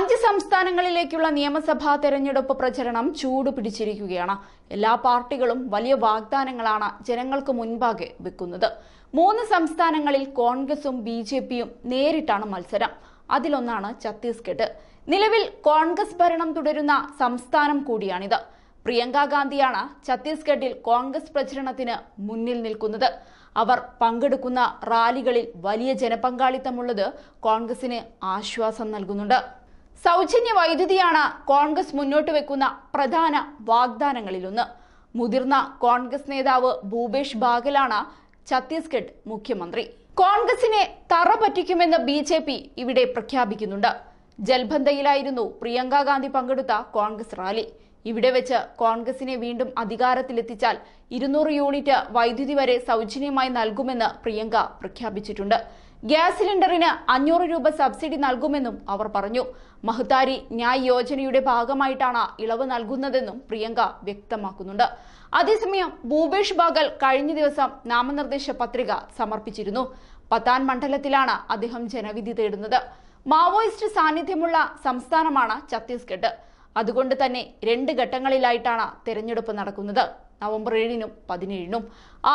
അഞ്ച് സംസ്ഥാനങ്ങളിലേക്കുള്ള നിയമസഭാ തെരഞ്ഞെടുപ്പ് പ്രചരണം ചൂടുപിടിച്ചിരിക്കുകയാണ് എല്ലാ പാർട്ടികളും വലിയ വാഗ്ദാനങ്ങളാണ് ജനങ്ങൾക്ക് മുൻപാകെ വെക്കുന്നത് മൂന്ന് സംസ്ഥാനങ്ങളിൽ കോൺഗ്രസും ബി ജെ പിയും നേരിട്ടാണ് മത്സരം അതിലൊന്നാണ് ഛത്തീസ്ഗഡ് നിലവിൽ കോൺഗ്രസ് ഭരണം തുടരുന്ന സംസ്ഥാനം കൂടിയാണിത് പ്രിയങ്കാ ഗാന്ധിയാണ് ഛത്തീസ്ഗഡിൽ കോൺഗ്രസ് പ്രചരണത്തിന് മുന്നിൽ നിൽക്കുന്നത് അവർ പങ്കെടുക്കുന്ന റാലികളിൽ വലിയ ജനപങ്കാളിത്തമുള്ളത് കോൺഗ്രസിന് ആശ്വാസം നൽകുന്നുണ്ട് സൗജന്യ വൈദ്യുതിയാണ് കോൺഗ്രസ് മുന്നോട്ട് വെക്കുന്ന പ്രധാന വാഗ്ദാനങ്ങളിലൊന്ന് മുതിർന്ന കോൺഗ്രസ് നേതാവ് ഭൂപേഷ് ബാഗലാണ് ഛത്തീസ്ഗഡ് മുഖ്യമന്ത്രി കോൺഗ്രസിനെ തറ പറ്റിക്കുമെന്ന് ബി ജെ പി ഇവിടെ പ്രഖ്യാപിക്കുന്നുണ്ട് ജൽബന്ധയിലായിരുന്നു പ്രിയങ്കാഗാന്ധി ഗാന്ധി പങ്കെടുത്ത കോൺഗ്രസ് റാലി ഇവിടെ വെച്ച് കോൺഗ്രസിനെ വീണ്ടും അധികാരത്തിലെത്തിച്ചാൽ ഇരുന്നൂറ് യൂണിറ്റ് വൈദ്യുതി വരെ സൗജന്യമായി നൽകുമെന്ന് പ്രിയങ്ക പ്രഖ്യാപിച്ചിട്ടുണ്ട് ഗ്യാസ് സിലിണ്ടറിന് അഞ്ഞൂറ് രൂപ സബ്സിഡി നൽകുമെന്നും അവർ പറഞ്ഞു മഹത്താരി ന്യായ് യോജനയുടെ ഭാഗമായിട്ടാണ് ഇളവ് നൽകുന്നതെന്നും പ്രിയങ്ക വ്യക്തമാക്കുന്നുണ്ട് അതേസമയം ഭൂപേഷ് ബാഗൽ കഴിഞ്ഞ ദിവസം നാമനിർദ്ദേശ പത്രിക സമർപ്പിച്ചിരുന്നു പത്താൻ മണ്ഡലത്തിലാണ് അദ്ദേഹം ജനവിധി തേടുന്നത് മാവോയിസ്റ്റ് സാന്നിധ്യമുള്ള സംസ്ഥാനമാണ് ഛത്തീസ്ഗഡ് അതുകൊണ്ട് തന്നെ രണ്ട് ഘട്ടങ്ങളിലായിട്ടാണ് തെരഞ്ഞെടുപ്പ് നടക്കുന്നത് നവംബർ ഏഴിനും പതിനേഴിനും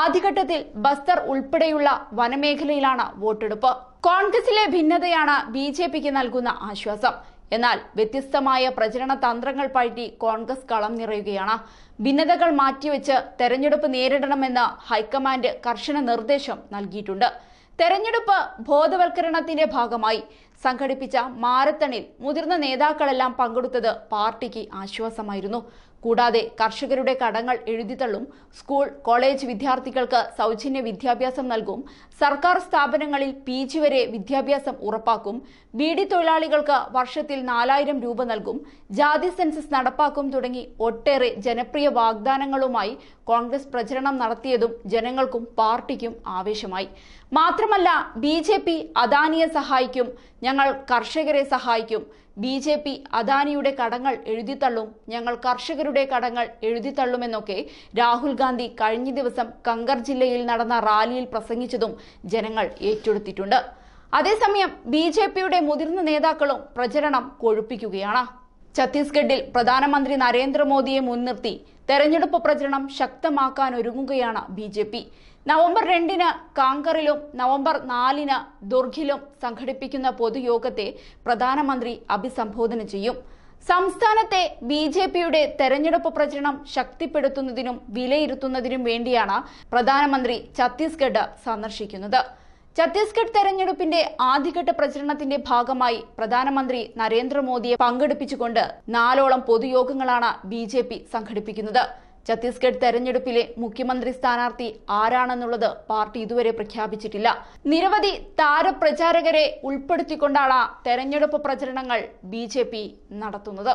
ആദ്യഘട്ടത്തിൽ ബസ്തർ ഉൾപ്പെടെയുള്ള വനമേഖലയിലാണ് വോട്ടെടുപ്പ് കോൺഗ്രസിലെ ഭിന്നതയാണ് ബി നൽകുന്ന ആശ്വാസം എന്നാൽ വ്യത്യസ്തമായ പ്രചരണ തന്ത്രങ്ങൾ പറ്റി കോൺഗ്രസ് കളം നിറയുകയാണ് ഭിന്നതകൾ മാറ്റിവെച്ച് തെരഞ്ഞെടുപ്പ് നേരിടണമെന്ന് ഹൈക്കമാൻഡ് കർശന നിർദ്ദേശം നൽകിയിട്ടുണ്ട് തെരഞ്ഞെടുപ്പ് ബോധവൽക്കരണത്തിന്റെ ഭാഗമായി സംഘടിപ്പിച്ച മാരത്തണിൽ മുതിർന്ന നേതാക്കളെല്ലാം പങ്കെടുത്തത് പാർട്ടിക്ക് ആശ്വാസമായിരുന്നു കൂടാതെ കർഷകരുടെ കടങ്ങൾ എഴുതിത്തള്ളും സ്കൂൾ കോളേജ് വിദ്യാർത്ഥികൾക്ക് സൗജന്യ വിദ്യാഭ്യാസം നൽകും സർക്കാർ സ്ഥാപനങ്ങളിൽ പി ജി വരെ വിദ്യാഭ്യാസം ഉറപ്പാക്കും ബീഡി തൊഴിലാളികൾക്ക് വർഷത്തിൽ നാലായിരം രൂപ നൽകും ജാതി സെൻസസ് നടപ്പാക്കും തുടങ്ങി ഒട്ടേറെ ജനപ്രിയ വാഗ്ദാനങ്ങളുമായി കോൺഗ്രസ് പ്രചരണം നടത്തിയതും ജനങ്ങൾക്കും പാർട്ടിക്കും ആവേശമായി മാത്രമല്ല ബി അദാനിയെ സഹായിക്കും ഞങ്ങൾ കർഷകരെ സഹായിക്കും ബി ജെ പി അദാനിയുടെ കടങ്ങൾ എഴുതിത്തള്ളും ഞങ്ങൾ കർഷകരുടെ കടങ്ങൾ എഴുതിത്തള്ളുമെന്നൊക്കെ രാഹുൽ ഗാന്ധി കഴിഞ്ഞ ദിവസം കങ്കർ ജില്ലയിൽ നടന്ന റാലിയിൽ പ്രസംഗിച്ചതും ജനങ്ങൾ ഏറ്റെടുത്തിട്ടുണ്ട് അതേസമയം ബി മുതിർന്ന നേതാക്കളും പ്രചരണം കൊഴുപ്പിക്കുകയാണ് ഛത്തീസ്ഗഡിൽ പ്രധാനമന്ത്രി നരേന്ദ്രമോദിയെ മുൻനിർത്തി തെരഞ്ഞെടുപ്പ് പ്രചരണം ശക്തമാക്കാൻ ഒരുങ്ങുകയാണ് ബി ജെ പി നവംബർ രണ്ടിന് കാങ്കറിലും നവംബർ നാലിന് ദുർഗിലും സംഘടിപ്പിക്കുന്ന പൊതുയോഗത്തെ പ്രധാനമന്ത്രി അഭിസംബോധന ചെയ്യും സംസ്ഥാനത്തെ ബി ജെ പിയുടെ തെരഞ്ഞെടുപ്പ് പ്രചരണം ശക്തിപ്പെടുത്തുന്നതിനും വിലയിരുത്തുന്നതിനും വേണ്ടിയാണ് പ്രധാനമന്ത്രി ഛത്തീസ്ഗഡ് സന്ദർശിക്കുന്നത് ഛത്തീസ്ഗഡ് തെരഞ്ഞെടുപ്പിന്റെ ആദ്യഘട്ട പ്രചരണത്തിന്റെ ഭാഗമായി പ്രധാനമന്ത്രി നരേന്ദ്രമോദിയെ പങ്കെടുപ്പിച്ചുകൊണ്ട് നാലോളം പൊതുയോഗങ്ങളാണ് ബി ജെ പി സംഘടിപ്പിക്കുന്നത് ഛത്തീസ്ഗഡ് തെരഞ്ഞെടുപ്പിലെ മുഖ്യമന്ത്രി സ്ഥാനാർത്ഥി ആരാണെന്നുള്ളത് പാർട്ടി ഇതുവരെ പ്രഖ്യാപിച്ചിട്ടില്ല നിരവധി താരപ്രചാരകരെ ഉൾപ്പെടുത്തിക്കൊണ്ടാണ് തെരഞ്ഞെടുപ്പ് പ്രചരണങ്ങൾ ബി നടത്തുന്നത്